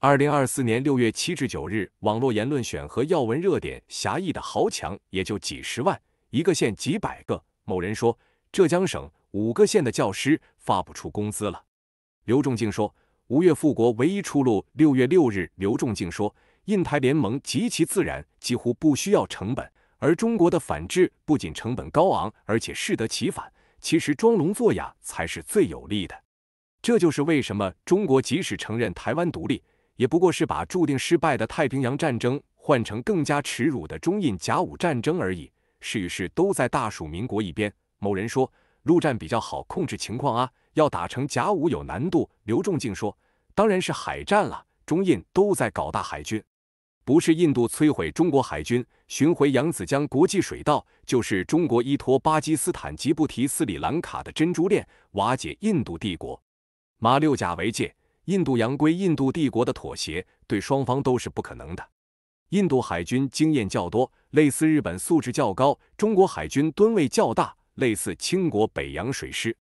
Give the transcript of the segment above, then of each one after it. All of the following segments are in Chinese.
二零二四年六月七至九日，网络言论选和要闻热点，狭义的豪强也就几十万，一个县几百个。某人说，浙江省五个县的教师发不出工资了。刘仲敬说，吴越复国唯一出路。六月六日，刘仲敬说，印台联盟极其自然，几乎不需要成本，而中国的反制不仅成本高昂，而且适得其反。其实装聋作哑才是最有利的。这就是为什么中国即使承认台湾独立。也不过是把注定失败的太平洋战争换成更加耻辱的中印甲午战争而已。是与是都在大蜀民国一边。某人说陆战比较好控制情况啊，要打成甲午有难度。刘仲敬说当然是海战了，中印都在搞大海军，不是印度摧毁中国海军，巡回扬子江国际水道，就是中国依托巴基斯坦、吉布提、斯里兰卡的珍珠链瓦解印度帝国，马六甲为界。印度洋归印度帝国的妥协，对双方都是不可能的。印度海军经验较多，类似日本，素质较高；中国海军吨位较大，类似清国北洋水师。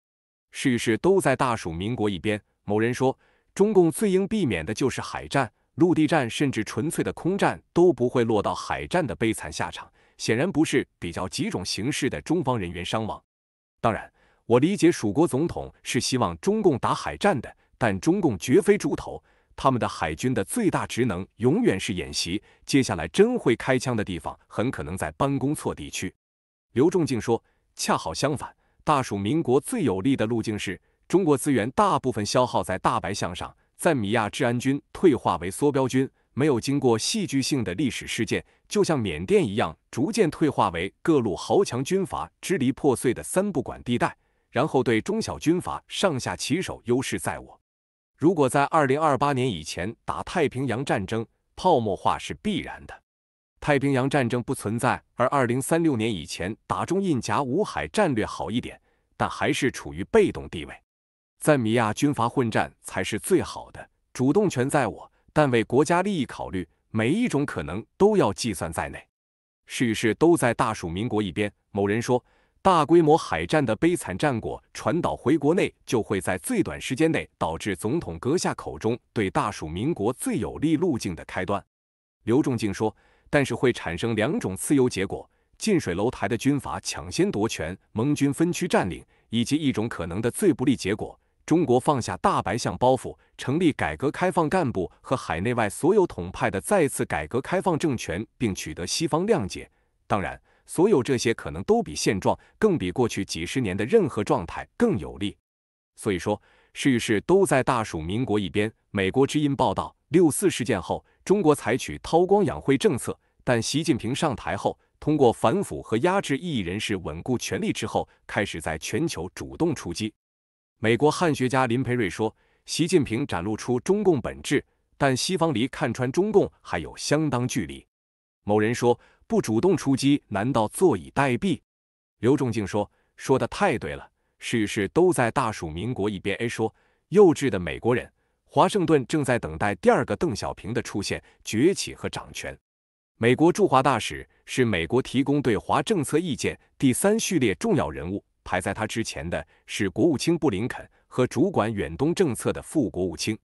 事事都在大蜀民国一边。某人说，中共最应避免的就是海战，陆地战甚至纯粹的空战都不会落到海战的悲惨下场。显然不是比较几种形式的中方人员伤亡。当然，我理解蜀国总统是希望中共打海战的。但中共绝非猪头，他们的海军的最大职能永远是演习。接下来真会开枪的地方，很可能在班公错地区。刘仲敬说，恰好相反，大蜀民国最有利的路径是，中国资源大部分消耗在大白象上，赞米亚治安军退化为缩标军，没有经过戏剧性的历史事件，就像缅甸一样，逐渐退化为各路豪强军阀支离破碎的三不管地带，然后对中小军阀上下其手优势在我。如果在二零二八年以前打太平洋战争，泡沫化是必然的。太平洋战争不存在，而二零三六年以前打中印夹五海战略好一点，但还是处于被动地位。在米亚军阀混战才是最好的，主动权在我。但为国家利益考虑，每一种可能都要计算在内。事与事都在大蜀民国一边。某人说。大规模海战的悲惨战果传导回国内，就会在最短时间内导致总统阁下口中对大蜀民国最有利路径的开端。刘仲敬说，但是会产生两种次优结果：近水楼台的军阀抢先夺权，盟军分区占领，以及一种可能的最不利结果：中国放下大白象包袱，成立改革开放干部和海内外所有统派的再次改革开放政权，并取得西方谅解。当然。所有这些可能都比现状更比过去几十年的任何状态更有利，所以说事与事都在大蜀民国一边。美国之音报道，六四事件后，中国采取韬光养晦政策，但习近平上台后，通过反腐和压制异议人士稳固权力之后，开始在全球主动出击。美国汉学家林培瑞说，习近平展露出中共本质，但西方离看穿中共还有相当距离。某人说。不主动出击，难道坐以待毙？刘仲敬说：“说的太对了，事事都在大蜀民国一边。”A 说：“幼稚的美国人，华盛顿正在等待第二个邓小平的出现、崛起和掌权。”美国驻华大使是美国提供对华政策意见第三序列重要人物，排在他之前的是国务卿布林肯和主管远东政策的副国务卿。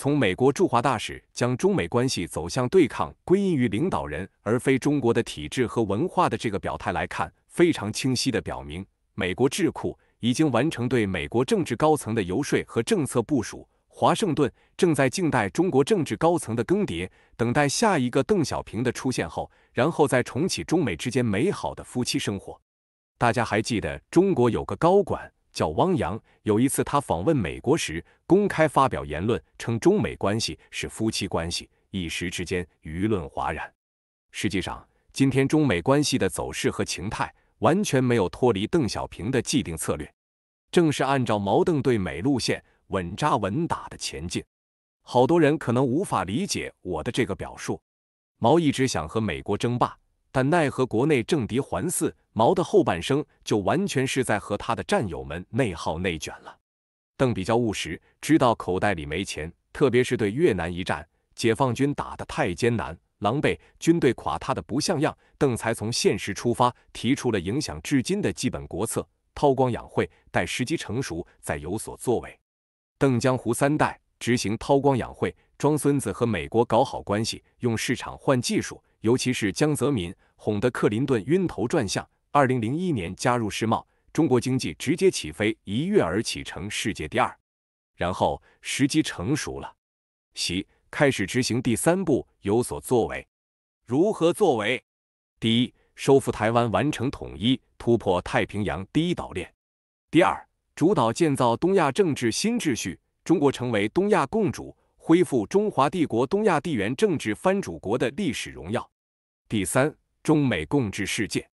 从美国驻华大使将中美关系走向对抗归因于领导人而非中国的体制和文化的这个表态来看，非常清晰地表明，美国智库已经完成对美国政治高层的游说和政策部署。华盛顿正在静待中国政治高层的更迭，等待下一个邓小平的出现后，然后再重启中美之间美好的夫妻生活。大家还记得中国有个高管？叫汪洋。有一次，他访问美国时，公开发表言论，称中美关系是夫妻关系，一时之间舆论哗然。实际上，今天中美关系的走势和情态完全没有脱离邓小平的既定策略，正是按照毛邓对美路线，稳扎稳打的前进。好多人可能无法理解我的这个表述。毛一直想和美国争霸。但奈何国内政敌环伺，毛的后半生就完全是在和他的战友们内耗内卷了。邓比较务实，知道口袋里没钱，特别是对越南一战，解放军打得太艰难、狼狈，军队垮塌的不像样，邓才从现实出发，提出了影响至今的基本国策：韬光养晦，待时机成熟再有所作为。邓江湖三代执行韬光养晦，装孙子和美国搞好关系，用市场换技术。尤其是江泽民哄得克林顿晕头转向，二零零一年加入世贸，中国经济直接起飞，一跃而起成世界第二。然后时机成熟了，习开始执行第三步，有所作为。如何作为？第一，收复台湾，完成统一，突破太平洋第一岛链；第二，主导建造东亚政治新秩序，中国成为东亚共主。恢复中华帝国东亚地缘政治藩主国的历史荣耀。第三，中美共治世界。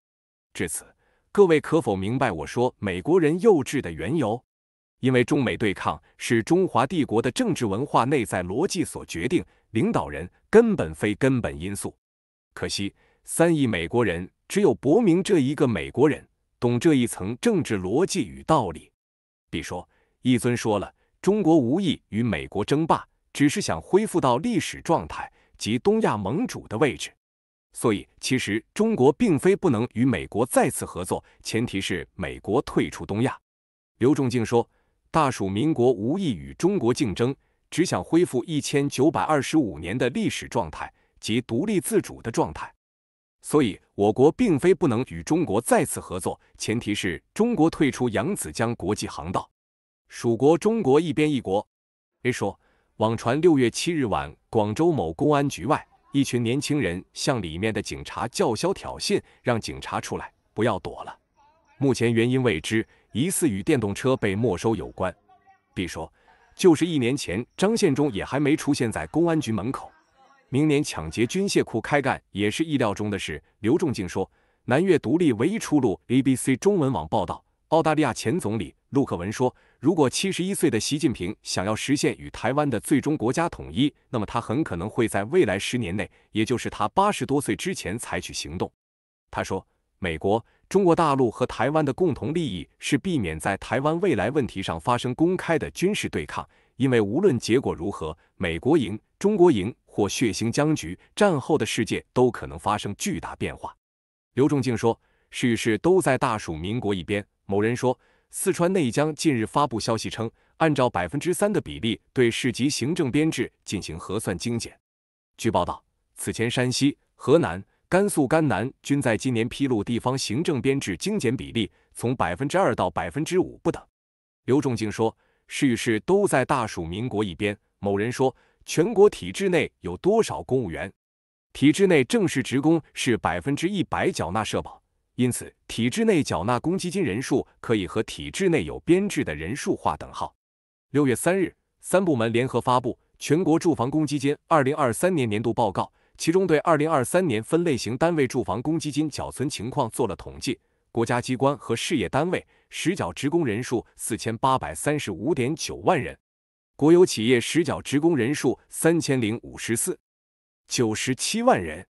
至此，各位可否明白我说美国人幼稚的缘由？因为中美对抗是中华帝国的政治文化内在逻辑所决定，领导人根本非根本因素。可惜，三亿美国人只有伯明这一个美国人懂这一层政治逻辑与道理。比说，一尊说了，中国无意与美国争霸。只是想恢复到历史状态及东亚盟主的位置，所以其实中国并非不能与美国再次合作，前提是美国退出东亚。刘仲敬说：“大蜀民国无意与中国竞争，只想恢复一千九百二十五年的历史状态及独立自主的状态，所以我国并非不能与中国再次合作，前提是中国退出扬子江国际航道。蜀国中国一边一国。”A 说。网传六月七日晚，广州某公安局外，一群年轻人向里面的警察叫嚣挑衅，让警察出来，不要躲了。目前原因未知，疑似与电动车被没收有关。B 说，就是一年前张献忠也还没出现在公安局门口，明年抢劫军械库开干也是意料中的事。刘仲敬说，南越独立唯一出路。A B C 中文网报道，澳大利亚前总理陆克文说。如果七十一岁的习近平想要实现与台湾的最终国家统一，那么他很可能会在未来十年内，也就是他八十多岁之前采取行动。他说：“美国、中国大陆和台湾的共同利益是避免在台湾未来问题上发生公开的军事对抗，因为无论结果如何，美国赢、中国赢或血腥僵局，战后的世界都可能发生巨大变化。”刘仲敬说：“事与事都在大蜀民国一边。”某人说。四川内江近日发布消息称，按照百分之三的比例对市级行政编制进行核算精简。据报道，此前山西、河南、甘肃甘南均在今年披露地方行政编制精简比例，从百分之二到百分之五不等。刘仲敬说：“市与市都在大蜀民国一边。”某人说：“全国体制内有多少公务员？体制内正式职工是百分之一百缴纳社保。”因此，体制内缴纳公积金人数可以和体制内有编制的人数画等号。六月三日，三部门联合发布全国住房公积金二零二三年年度报告，其中对二零二三年分类型单位住房公积金缴存情况做了统计。国家机关和事业单位实缴职工人数四千八百三十五点九万人，国有企业实缴职工人数三千零五十四九十七万人。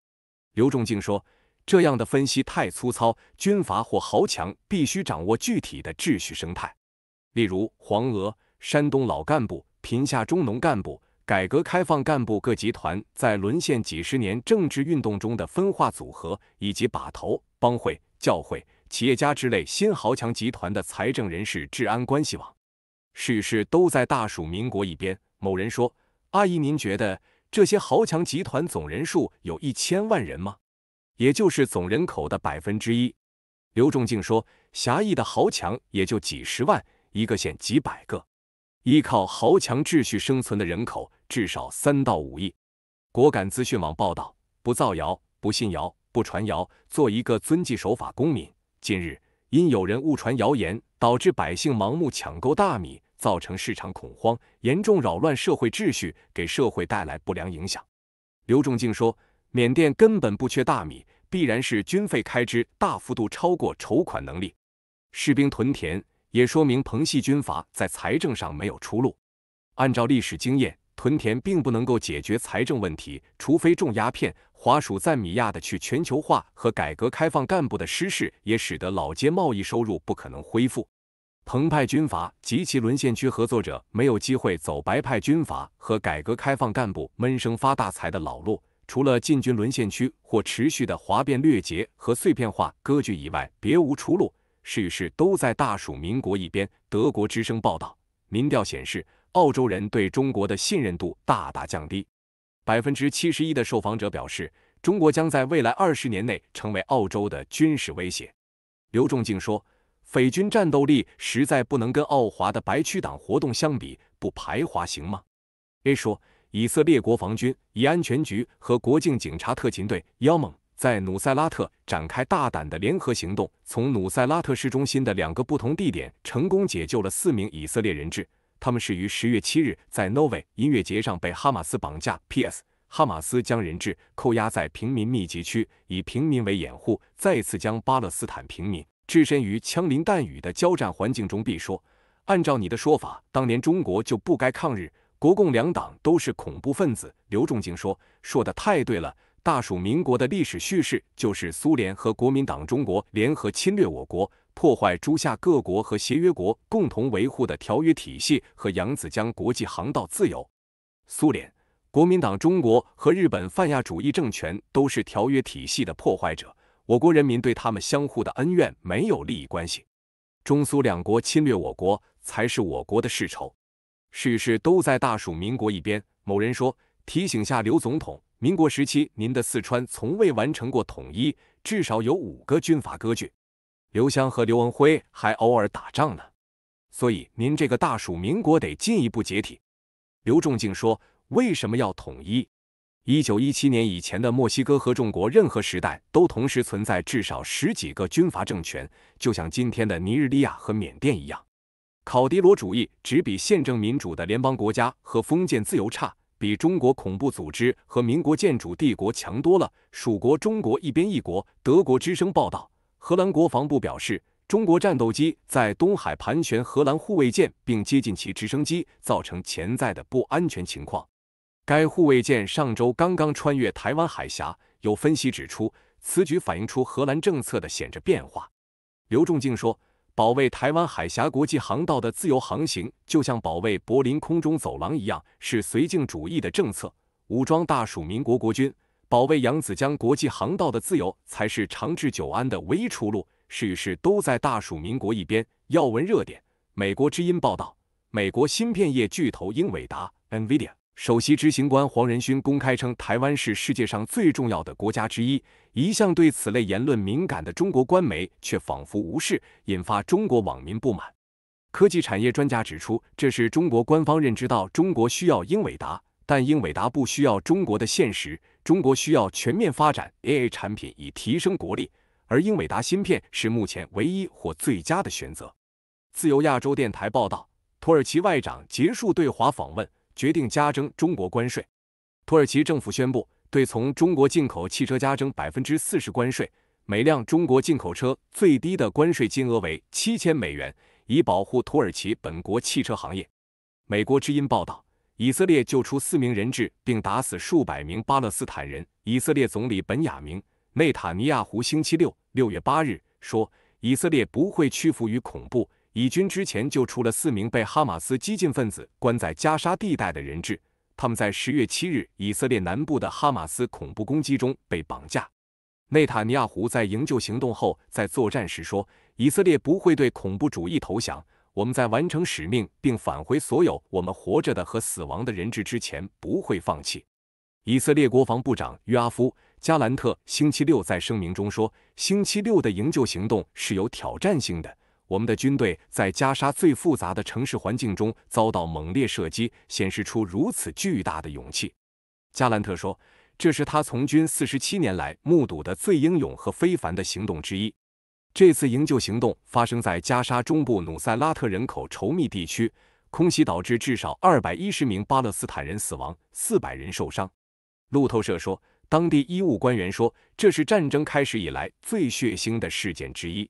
刘仲敬说。这样的分析太粗糙，军阀或豪强必须掌握具体的秩序生态。例如，黄俄、山东老干部、贫下中农干部、改革开放干部各集团在沦陷几十年政治运动中的分化组合，以及把头、帮会、教会、企业家之类新豪强集团的财政、人士治安关系网。事事都在大蜀民国一边。某人说：“阿姨，您觉得这些豪强集团总人数有一千万人吗？”也就是总人口的百分之一，刘仲敬说，狭义的豪强也就几十万，一个县几百个，依靠豪强秩序生存的人口至少三到五亿。果敢资讯网报道，不造谣，不信谣，不传谣，做一个遵纪守法公民。近日，因有人误传谣言，导致百姓盲目抢购大米，造成市场恐慌，严重扰乱社会秩序，给社会带来不良影响。刘仲敬说。缅甸根本不缺大米，必然是军费开支大幅度超过筹款能力。士兵屯田也说明彭系军阀在财政上没有出路。按照历史经验，屯田并不能够解决财政问题，除非种鸦片。华属赞米亚的去全球化和改革开放干部的失势，也使得老街贸易收入不可能恢复。彭派军阀及其沦陷区合作者没有机会走白派军阀和改革开放干部闷声发大财的老路。除了进军沦陷区或持续的哗变掠劫和碎片化割据以外，别无出路。事与事都在大蜀民国一边。德国之声报道，民调显示，澳洲人对中国的信任度大大降低。百分之七十一的受访者表示，中国将在未来二十年内成为澳洲的军事威胁。刘仲敬说，匪军战斗力实在不能跟澳华的白区党活动相比，不排华行吗？A 说。以色列国防军、以安全局和国境警察特勤队 （Yom） 在努塞拉特展开大胆的联合行动，从努塞拉特市中心的两个不同地点成功解救了四名以色列人质。他们是于十月七日在 Novi 音乐节上被哈马斯绑架。P.S. 哈马斯将人质扣押在平民密集区，以平民为掩护，再次将巴勒斯坦平民置身于枪林弹雨的交战环境中。必说，按照你的说法，当年中国就不该抗日。国共两党都是恐怖分子，刘仲敬说，说的太对了。大蜀民国的历史叙事就是苏联和国民党中国联合侵略我国，破坏诸夏各国和协约国共同维护的条约体系和扬子江国际航道自由。苏联、国民党中国和日本泛亚主义政权都是条约体系的破坏者，我国人民对他们相互的恩怨没有利益关系。中苏两国侵略我国才是我国的世仇。事事都在大蜀民国一边。某人说：“提醒下刘总统，民国时期您的四川从未完成过统一，至少有五个军阀割据，刘湘和刘文辉还偶尔打仗呢。所以您这个大蜀民国得进一步解体。”刘仲敬说：“为什么要统一？一九一七年以前的墨西哥合众国，任何时代都同时存在至少十几个军阀政权，就像今天的尼日利亚和缅甸一样。”考迪罗主义只比宪政民主的联邦国家和封建自由差，比中国恐怖组织和民国建主帝国强多了。蜀国中国一边一国。德国之声报道，荷兰国防部表示，中国战斗机在东海盘旋，荷兰护卫舰并接近其直升机，造成潜在的不安全情况。该护卫舰上周刚刚穿越台湾海峡。有分析指出，此举反映出荷兰政策的显著变化。刘仲敬说。保卫台湾海峡国际航道的自由航行，就像保卫柏林空中走廊一样，是绥靖主义的政策。武装大蜀民国国军，保卫扬子江国际航道的自由，才是长治久安的唯一出路。事与事都在大蜀民国一边。要闻热点：美国之音报道，美国芯片业巨头英伟达 （NVIDIA）。首席执行官黄仁勋公开称，台湾是世界上最重要的国家之一。一向对此类言论敏感的中国官媒却仿佛无视，引发中国网民不满。科技产业专家指出，这是中国官方认知到中国需要英伟达，但英伟达不需要中国的现实。中国需要全面发展 AI 产品以提升国力，而英伟达芯片是目前唯一或最佳的选择。自由亚洲电台报道，土耳其外长结束对华访问。决定加征中国关税。土耳其政府宣布，对从中国进口汽车加征百分之四十关税，每辆中国进口车最低的关税金额为七千美元，以保护土耳其本国汽车行业。美国之音报道，以色列救出四名人质，并打死数百名巴勒斯坦人。以色列总理本雅明·内塔尼亚胡星期六（六月八日）说，以色列不会屈服于恐怖。以军之前救出了四名被哈马斯激进分子关在加沙地带的人质，他们在十月七日以色列南部的哈马斯恐怖攻击中被绑架。内塔尼亚胡在营救行动后在作战时说：“以色列不会对恐怖主义投降，我们在完成使命并返回所有我们活着的和死亡的人质之前不会放弃。”以色列国防部长约阿夫·加兰特星期六在声明中说：“星期六的营救行动是有挑战性的。”我们的军队在加沙最复杂的城市环境中遭到猛烈射击，显示出如此巨大的勇气，加兰特说：“这是他从军四十七年来目睹的最英勇和非凡的行动之一。”这次营救行动发生在加沙中部努塞拉特人口稠密地区，空袭导致至少二百一十名巴勒斯坦人死亡，四百人受伤。路透社说，当地医务官员说：“这是战争开始以来最血腥的事件之一。”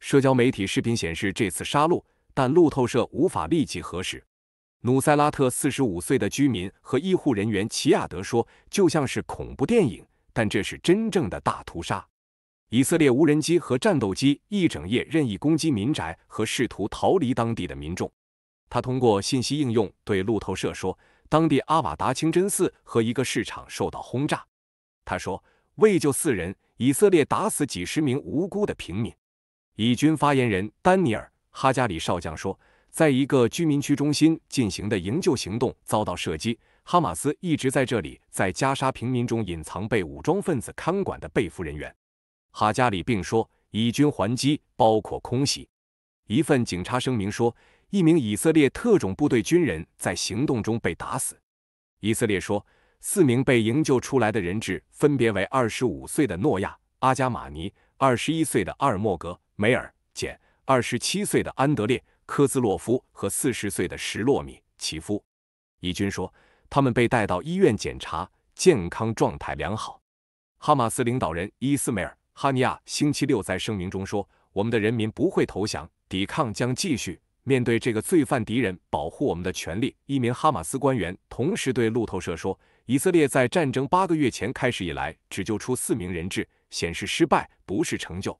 社交媒体视频显示这次杀戮，但路透社无法立即核实。努塞拉特45岁的居民和医护人员齐亚德说：“就像是恐怖电影，但这是真正的大屠杀。以色列无人机和战斗机一整夜任意攻击民宅和试图逃离当地的民众。”他通过信息应用对路透社说：“当地阿瓦达清真寺和一个市场受到轰炸。”他说：“为救四人，以色列打死几十名无辜的平民。”以军发言人丹尼尔·哈加里少将说，在一个居民区中心进行的营救行动遭到射击。哈马斯一直在这里，在加沙平民中隐藏被武装分子看管的被俘人员。哈加里并说，以军还击包括空袭。一份警察声明说，一名以色列特种部队军人在行动中被打死。以色列说，四名被营救出来的人质分别为25岁的诺亚·阿加马尼、21岁的阿尔莫格。梅尔、简、二十七岁的安德烈·科兹洛夫和四十岁的什洛米·奇夫。以军说，他们被带到医院检查，健康状态良好。哈马斯领导人伊斯梅尔·哈尼亚星期六在声明中说：“我们的人民不会投降，抵抗将继续。面对这个罪犯敌人，保护我们的权利。”一名哈马斯官员同时对路透社说：“以色列在战争八个月前开始以来，只救出四名人质，显示失败，不是成就。”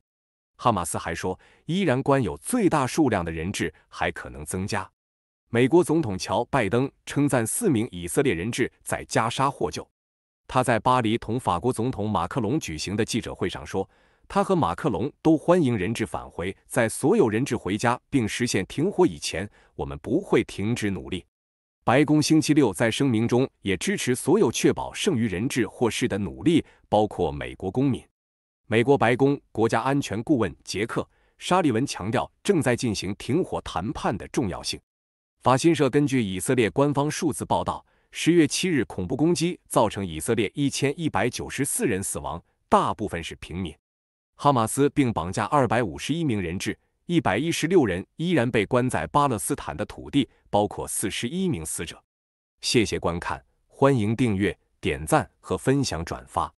哈马斯还说，依然关有最大数量的人质，还可能增加。美国总统乔·拜登称赞四名以色列人质在加沙获救。他在巴黎同法国总统马克龙举行的记者会上说，他和马克龙都欢迎人质返回。在所有人质回家并实现停火以前，我们不会停止努力。白宫星期六在声明中也支持所有确保剩余人质获释的努力，包括美国公民。美国白宫国家安全顾问杰克·沙利文强调正在进行停火谈判的重要性。法新社根据以色列官方数字报道，十月七日恐怖攻击造成以色列一千一百九十四人死亡，大部分是平民。哈马斯并绑架二百五十一名人质，一百一十六人依然被关在巴勒斯坦的土地，包括四十一名死者。谢谢观看，欢迎订阅、点赞和分享转发。